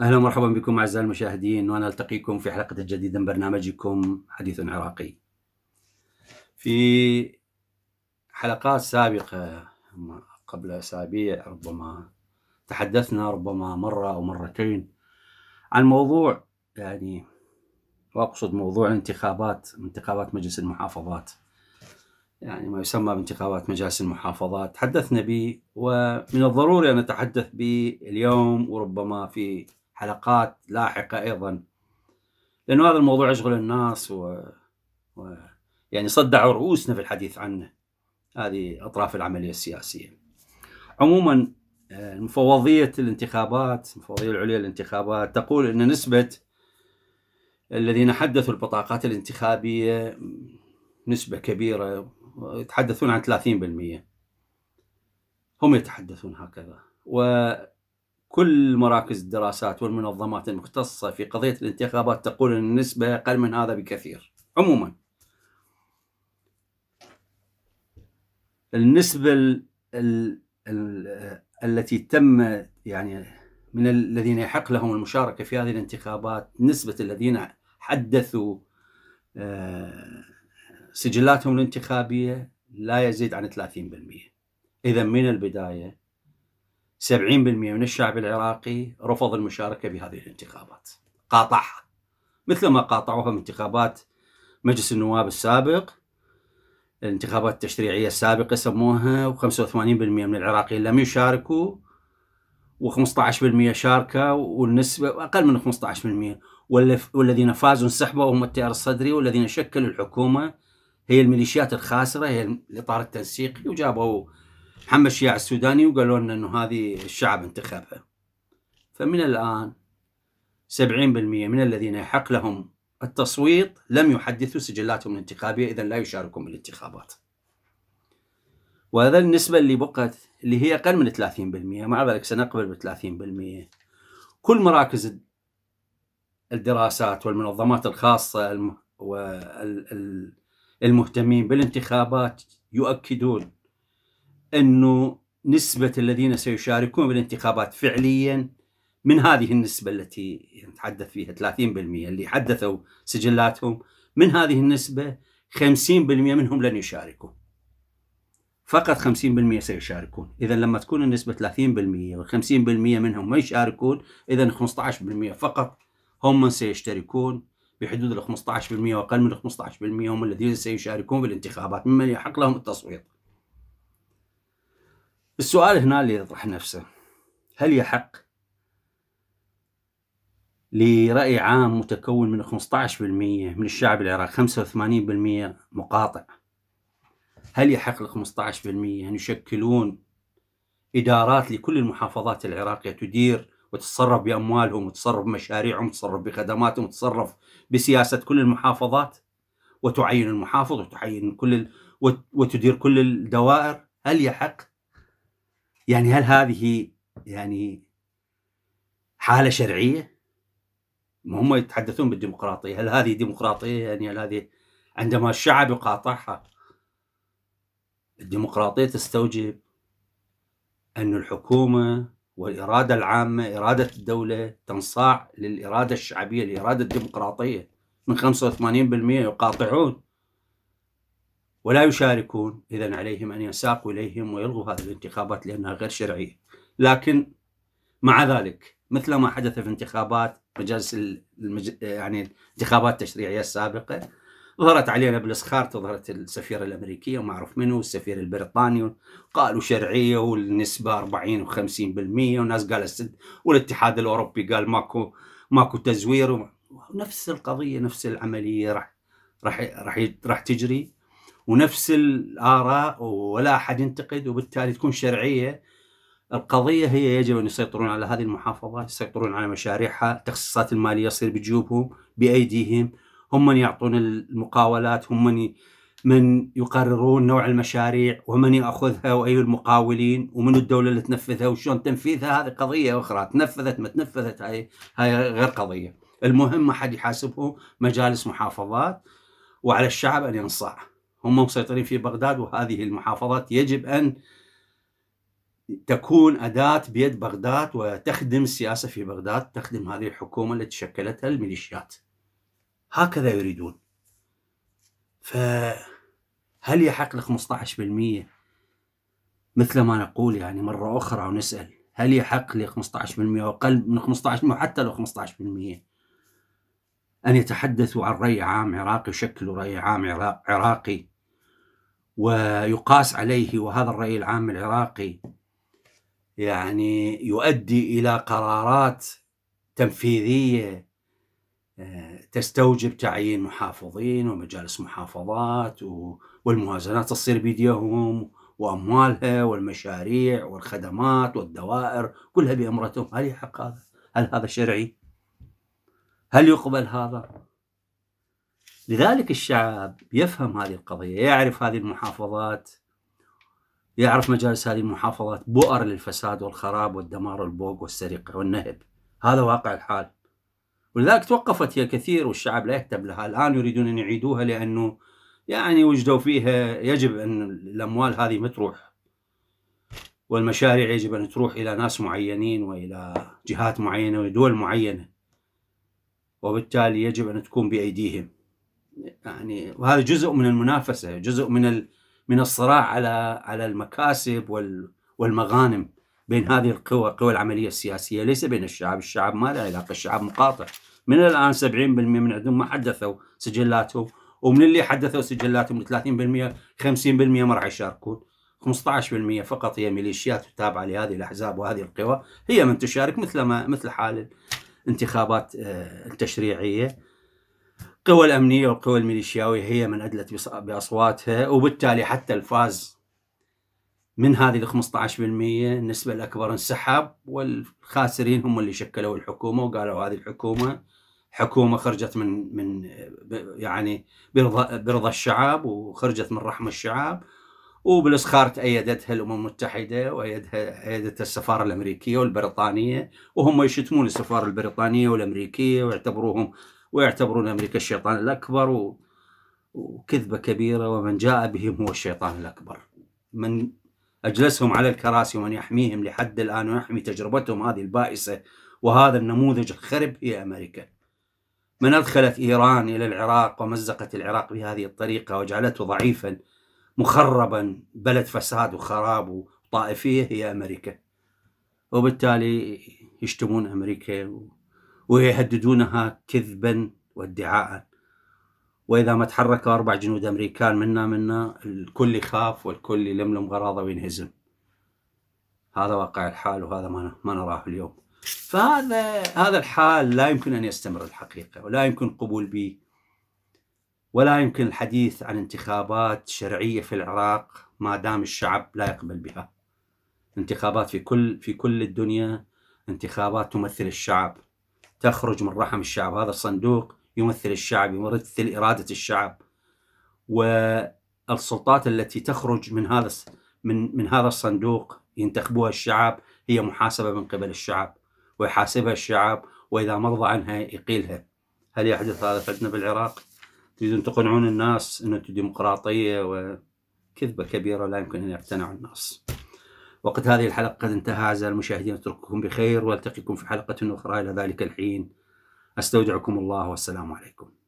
اهلا ومرحبا بكم اعزائي المشاهدين وانا التقيكم في حلقه جديده من برنامجكم حديث عراقي. في حلقات سابقه قبل اسابيع ربما تحدثنا ربما مره او مرتين عن موضوع يعني واقصد موضوع الانتخابات انتخابات مجلس المحافظات يعني ما يسمى بانتخابات مجالس المحافظات تحدثنا به ومن الضروري ان نتحدث به اليوم وربما في حلقات لاحقه ايضا لانه هذا الموضوع يشغل الناس و... و... يعني صدعوا رؤوسنا في الحديث عنه هذه اطراف العمليه السياسيه عموما آه، مفوضيه الانتخابات المفوضيه العليا للانتخابات تقول ان نسبه الذين حدثوا البطاقات الانتخابيه نسبه كبيره يتحدثون عن 30% هم يتحدثون هكذا و كل مراكز الدراسات والمنظمات المختصة في قضية الانتخابات تقول أن النسبة أقل من هذا بكثير عموما النسبة الـ الـ الـ التي تم يعني من الذين يحق لهم المشاركة في هذه الانتخابات نسبة الذين حدثوا آه، سجلاتهم الانتخابية لا يزيد عن 30% إذا من البداية 70% من الشعب العراقي رفض المشاركة بهذه الانتخابات قاطعها مثل ما قاطعوها من انتخابات مجلس النواب السابق الانتخابات التشريعية السابقة سموها و85% من العراقيين لم يشاركوا و15% شاركة والنسبة أقل من 15% والذين فازوا انسحبوا وهم التيار الصدري والذين شكلوا الحكومة هي الميليشيات الخاسرة هي الإطار التنسيقي وجابوا حمى الشيعة السوداني وقالوا لنا أنه هذه الشعب انتخبها فمن الآن 70% من الذين يحق لهم التصويت لم يحدثوا سجلاتهم الانتخابية إذا لا يشاركون بالانتخابات وهذا النسبة اللي بقت اللي هي أقل من 30% مع ذلك سنقبل ب 30% كل مراكز الدراسات والمنظمات الخاصة والمهتمين بالانتخابات يؤكدون أنه نسبة الذين سيشاركون بالانتخابات فعليا من هذه النسبة التي نتحدث فيها 30% اللي حدثوا سجلاتهم من هذه النسبة 50% منهم لن يشاركوا فقط 50% سيشاركون إذا لما تكون النسبة 30% وال50% منهم ما يشاركون إذا 15% فقط هم من سيشتركون بحدود ال 15% واقل من ال 15% هم الذين سيشاركون بالانتخابات ممن يحق لهم التصويت السؤال هنا اللي يطرح نفسه هل يحق لرأي عام متكون من 15% من الشعب العراقي 85% مقاطع هل يحق ل 15% أن يشكلون إدارات لكل المحافظات العراقية تدير وتتصرف بأموالهم وتتصرف بمشاريعهم وتتصرف بخدماتهم وتتصرف بسياسة كل المحافظات وتعين المحافظ وتعين كل ال... وتدير كل الدوائر هل يحق يعني هل هذه يعني حالة شرعية؟ ما هم يتحدثون بالديمقراطية هل هذه ديمقراطية يعني هل هذه عندما الشعب يقاطعها الديمقراطية تستوجب أن الحكومة والإرادة العامة إرادة الدولة تنصاع للإرادة الشعبية الإرادة الديمقراطية من 85% يقاطعون ولا يشاركون إذا عليهم أن يساقوا إليهم ويلغوا هذه الانتخابات لأنها غير شرعية لكن مع ذلك مثل ما حدث في انتخابات مجالس المج... يعني الانتخابات التشريعية السابقة ظهرت علينا بالاسخار ظهرت السفيره الامريكيه اعرف منو والسفير البريطاني قالوا شرعيه والنسبه 40 و50% وناس قال السد والاتحاد الاوروبي قال ماكو ماكو تزوير نفس القضيه نفس العمليه راح راح راح تجري ونفس الآراء ولا أحد ينتقد وبالتالي تكون شرعية القضية هي يجب أن يسيطرون على هذه المحافظة يسيطرون على مشاريعها التخصيصات المالية يصير بجيوبهم بأيديهم هم من يعطون المقاولات هم من من يقررون نوع المشاريع ومن ياخذها واي المقاولين ومن الدوله اللي تنفذها وشلون تنفيذها هذه قضيه اخرى تنفذت ما تنفذت هاي هاي غير قضيه المهم ما حد يحاسبه مجالس محافظات وعلى الشعب ان ينصاع هم مسيطرين في بغداد وهذه المحافظات يجب أن تكون أداة بيد بغداد وتخدم السياسة في بغداد تخدم هذه الحكومة التي شكلتها الميليشيات هكذا يريدون فهل يحق ل 15% مثل ما نقول يعني مرة أخرى ونسأل هل يحق ل 15% وأقل من 15% حتى لو 15% أن يتحدثوا عن رأي عام عراقي شكلوا رأي عام عراقي ويقاس عليه وهذا الرأي العام العراقي يعني يؤدي إلى قرارات تنفيذية آه، تستوجب تعيين محافظين ومجالس محافظات والموازنات تصير بيديهم واموالها والمشاريع والخدمات والدوائر كلها بامرتهم هل يحق هذا؟ هل هذا شرعي؟ هل يقبل هذا؟ لذلك الشعب يفهم هذه القضية يعرف هذه المحافظات يعرف مجالس هذه المحافظات بؤر للفساد والخراب والدمار والبوق والسرقة والنهب هذا واقع الحال ولذلك توقفت هي كثير والشعب لا يهتم لها الآن يريدون أن يعيدوها لأنه يعني وجدوا فيها يجب أن الأموال هذه ما تروح والمشاريع يجب أن تروح إلى ناس معينين وإلى جهات معينة ودول معينة وبالتالي يجب أن تكون بأيديهم يعني وهذا جزء من المنافسة جزء من من الصراع على على المكاسب والمغانم بين هذه القوى قوى العملية السياسية ليس بين الشعب الشعب ما له علاقة الشعب مقاطع من الآن 70% من عندهم ما حدثوا سجلاتهم ومن اللي حدثوا سجلاتهم 30% 50% ما راح يشاركون 15% فقط هي ميليشيات تابعة لهذه الأحزاب وهذه القوى هي من تشارك مثل ما مثل حال انتخابات آه، التشريعيه القوى الامنيه والقوى الميليشياويه هي من ادلت باصواتها وبالتالي حتى الفاز من هذه ال 15% النسبه الاكبر انسحب والخاسرين هم اللي شكلوا الحكومه وقالوا هذه الحكومه حكومه خرجت من من آه، يعني برضا برضا الشعب وخرجت من رحم الشعب وبالاسخار تايدتها الأمم المتحدة وأيدها ايدت السفارة الأمريكية والبريطانية وهم يشتمون السفارة البريطانية والأمريكية ويعتبروهم ويعتبرون أمريكا الشيطان الأكبر و... وكذبة كبيرة ومن جاء بهم هو الشيطان الأكبر من أجلسهم على الكراسي ومن يحميهم لحد الآن ويحمي تجربتهم هذه البائسة وهذا النموذج الخرب هي أمريكا من أدخلت إيران إلى العراق ومزقت العراق بهذه الطريقة وجعلته ضعيفاً مخربا بلد فساد وخراب وطائفية هي أمريكا وبالتالي يشتمون أمريكا ويهددونها كذبا وادعاء وإذا ما تحركوا أربع جنود أمريكان منا منا الكل يخاف والكل يلملم غراضه وينهزم هذا واقع الحال وهذا ما ما نراه اليوم فهذا هذا الحال لا يمكن ان يستمر الحقيقه ولا يمكن قبول به ولا يمكن الحديث عن انتخابات شرعية في العراق ما دام الشعب لا يقبل بها انتخابات في كل في كل الدنيا انتخابات تمثل الشعب تخرج من رحم الشعب هذا الصندوق يمثل الشعب يمثل إرادة الشعب والسلطات التي تخرج من هذا من من هذا الصندوق ينتخبوها الشعب هي محاسبة من قبل الشعب ويحاسبها الشعب وإذا مرضى عنها يقيلها هل يحدث هذا فتنة بالعراق؟ تريدون تقنعون الناس أن أنتم ديمقراطية وكذبة كبيرة لا يمكن أن يقتنع الناس وقت هذه الحلقة قد انتهى أعزائي المشاهدين أترككم بخير وألتقيكم في حلقة أخرى إلى ذلك الحين أستودعكم الله والسلام عليكم